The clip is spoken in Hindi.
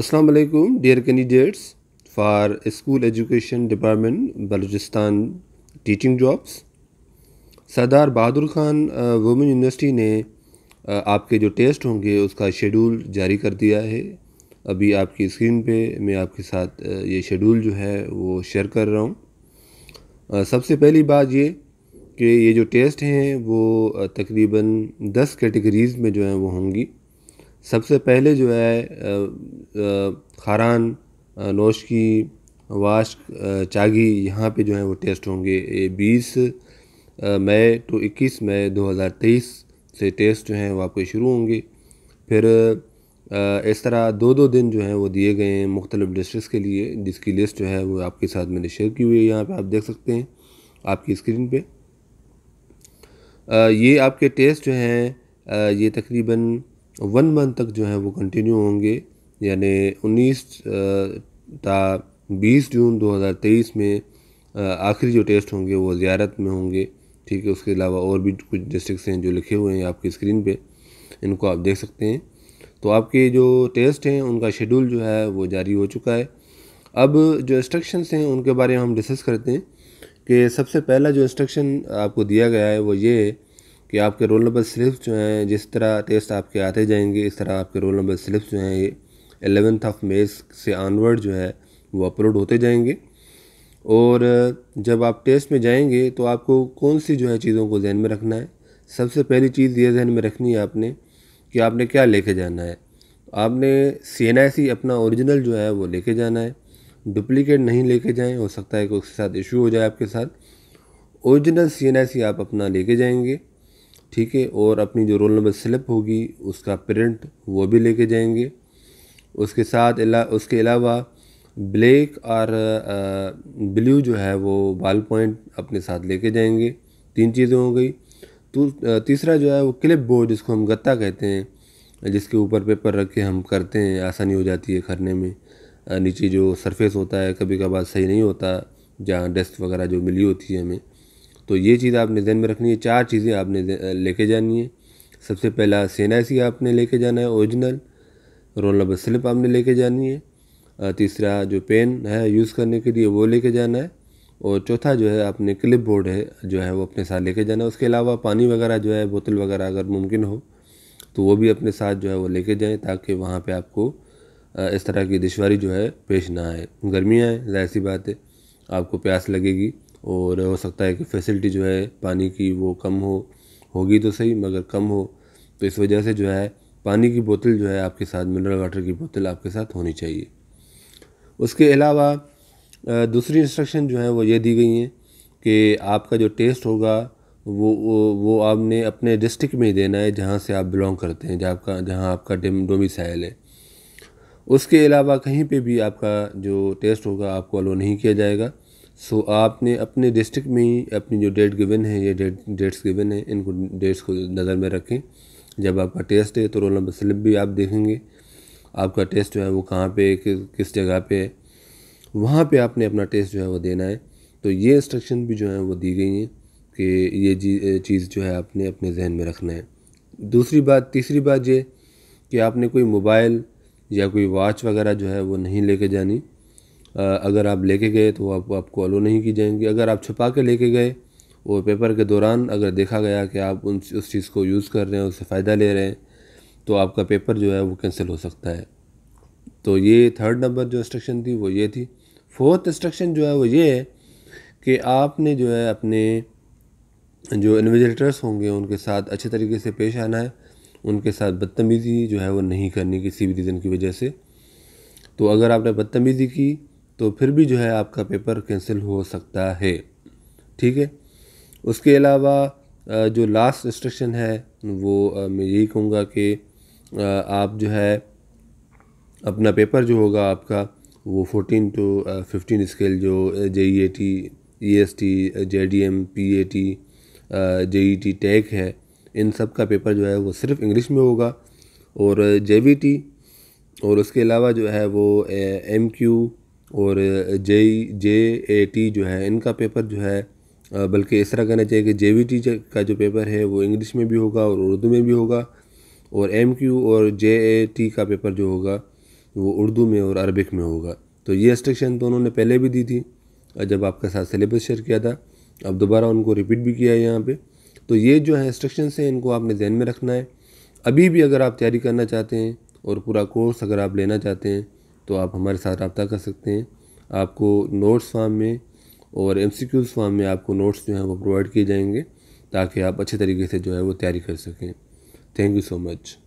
अस्सलाम वालेकुम dear candidates for school education department Balochistan teaching jobs Sardar Bahadur Khan women university ने आपके जो टेस्ट होंगे उसका शेड्यूल जारी कर दिया है अभी आपकी स्क्रीन पे मैं आपके साथ ये शेड्यूल जो है वो शेयर कर रहा हूँ सबसे पहली बात ये कि ये जो टेस्ट हैं वो तकरीबन दस कैटेगरीज़ में जो हैं वो होंगी सबसे पहले जो है खारान की वाश चागी यहाँ पे जो है वो टेस्ट होंगे ये बीस मई टू इक्कीस मई दो हज़ार तेईस से टेस्ट जो हैं वो आपके शुरू होंगे फिर इस तरह दो दो दिन जो हैं वो दिए गए हैं मुख्तलिफ डिस्ट्रिक्स के लिए जिसकी लिस्ट जो है वो आपके साथ मैंने शेयर की हुई है यहाँ पे आप देख सकते हैं आपकी स्क्रीन पे ये आपके टेस्ट जो हैं ये तकरीबन वन मंथ तक जो है वो कंटिन्यू होंगे यानी उन्नीस ता बीस जून 2023 में आखिरी जो टेस्ट होंगे वो ज़्यारत में होंगे ठीक है उसके अलावा और भी कुछ डिस्ट्रिक्स हैं जो लिखे हुए हैं आपकी स्क्रीन पे इनको आप देख सकते हैं तो आपके जो टेस्ट हैं उनका शेड्यूल जो है वो जारी हो चुका है अब जो इंस्ट्रक्शंस हैं उनके बारे में हम डिस्कस करते हैं कि सबसे पहला जो इंस्ट्रक्शन आपको दिया गया है वो ये है कि आपके रोल नंबर स्लिप्स जो हैं जिस तरह टेस्ट आपके आते जाएंगे इस तरह आपके रोल नंबर स्लिप्स जो हैं ये एलेवेंथ ऑफ मे से ऑनवर्ड जो है वो अपलोड होते जाएंगे और जब आप टेस्ट में जाएंगे तो आपको कौन सी जो है चीज़ों को जहन में रखना है सबसे पहली चीज़ ये जहन में रखनी है आपने कि आपने क्या लेके जाना है आपने सी एन आई सी अपना ओरिजिनल जो है वो लेके जाना है डुप्लीकेट नहीं लेके जाएं हो सकता है कि उसके साथ इशू हो जाए आपके साथ ओरिजिनल सी एन आई सी आप अपना लेके जाएंगे ठीक है और अपनी जो रोल नंबर स्लिप होगी उसका प्रिंट वो भी लेके जाएंगे उसके साथ उसके अलावा ब्लैक और ब्लू जो है वो बाल पॉइंट अपने साथ लेके जाएंगे तीन चीज़ें हो गई तो तीसरा जो है वो क्लिप बोर्ड जिसको हम गत्ता कहते हैं जिसके ऊपर पेपर रख के हम करते हैं आसानी हो जाती है करने में नीचे जो सरफेस होता है कभी कभार सही नहीं होता जहाँ डस्ट वगैरह जो मिली होती है हमें तो ये चीज़ आपने जहन में रखनी है चार चीज़ें आपने लेके जानी है सबसे पहला सेना सी आपने लेके जाना है ओरिजिनल रोल नंबर स्लिप आपने लेके जानी है तीसरा जो पेन है यूज़ करने के लिए वो लेके जाना है और चौथा जो है आपने क्लिप बोर्ड है जो है वो अपने साथ लेके जाना है उसके अलावा पानी वगैरह जो है बोतल वगैरह अगर मुमकिन हो तो वो भी अपने साथ जो है वो लेके जाएं ताकि वहाँ पे आपको इस तरह की दुशारी जो है पेश ना आए गर्मियाँ हैं जाहिर सी बात है आपको प्यास लगेगी और हो सकता है कि फैसिलिटी जो है पानी की वो कम हो होगी तो सही मगर कम हो तो इस वजह से जो है पानी की बोतल जो है आपके साथ मिनरल वाटर की बोतल आपके साथ होनी चाहिए उसके अलावा दूसरी इंस्ट्रक्शन जो है वो ये दी गई हैं कि आपका जो टेस्ट होगा वो वो, आपने अपने डिस्ट्रिक्ट में ही देना है जहाँ से आप बिलोंग करते हैं जहाँ आपका जहाँ आपका डोमिसाइल है उसके अलावा कहीं पे भी आपका जो टेस्ट होगा आपको अलो नहीं किया जाएगा सो so, आपने अपने डिस्ट्रिक्ट में अपनी जो डेट गिवन है ये डेट डेट्स गिवन है इनको डेट्स को नज़र में रखें जब आपका टेस्ट है तो रोल नंबर स्लिप भी आप देखेंगे आपका टेस्ट जो है वो कहाँ पे कि, किस जगह पे है वहाँ पे आपने अपना टेस्ट जो है वो देना है तो ये इंस्ट्रक्शन भी जो है वो दी गई हैं कि ये चीज़ जो है आपने अपने जहन में रखना है दूसरी बात तीसरी बात ये कि आपने कोई मोबाइल या कोई वॉच वगैरह जो है वो नहीं लेके जानी अगर आप लेके गए तो आप आपको अलो नहीं की जाएंगी अगर आप छुपा के लेके गए और पेपर के दौरान अगर देखा गया कि आप उन उस चीज़ को यूज़ कर रहे हैं उससे फ़ायदा ले रहे हैं तो आपका पेपर जो है वो कैंसिल हो सकता है तो ये थर्ड नंबर जो इंस्ट्रक्शन थी वो ये थी फोर्थ इंस्ट्रक्शन जो है वो ये है कि आपने जो है अपने जो इन्विजिलेटर्स होंगे उनके साथ अच्छे तरीके से पेश आना है उनके साथ बदतमीज़ी जो है वो नहीं करनी किसी भी रीज़न की वजह से तो अगर आपने बदतमीज़ी की तो फिर भी जो है आपका पेपर कैंसिल हो सकता है ठीक है उसके अलावा जो लास्ट इंस्ट्रक्शन है वो मैं यही कहूँगा कि आप जो है अपना पेपर जो होगा आपका वो फोटीन टू फिफ्टीन स्केल जो J E A T E S T J D M P A T J E T टैक है इन सब का पेपर जो है वो सिर्फ इंग्लिश में होगा और जे वी टी और उसके अलावा जो है वो एम क्यू और जे जे ए टी जो है इनका पेपर जो है बल्कि इस तरह कहना चाहिए कि जे वी टी का जो पेपर है वो इंग्लिश में भी होगा और उर्दू में भी होगा और एम क्यू और जे ए टी का पेपर जो होगा वो उर्दू में और अरबिक में होगा तो ये इंस्ट्रक्शन तो उन्होंने पहले भी दी थी जब आपके साथ सिलेबस शेयर किया था अब दोबारा उनको रिपीट भी किया है यहाँ पर तो ये जो है इंस्ट्रक्शन है इनको आपने जहन में रखना है अभी भी अगर आप तैयारी करना चाहते हैं और पूरा कोर्स अगर आप लेना चाहते हैं तो आप हमारे साथ रबता कर सकते हैं आपको नोट्स फार्म में और एम सी क्यूज़ फार्म में आपको नोट्स जो हैं वो प्रोवाइड किए जाएंगे ताकि आप अच्छे तरीके से जो है वो तैयारी कर सकें थैंक यू सो मच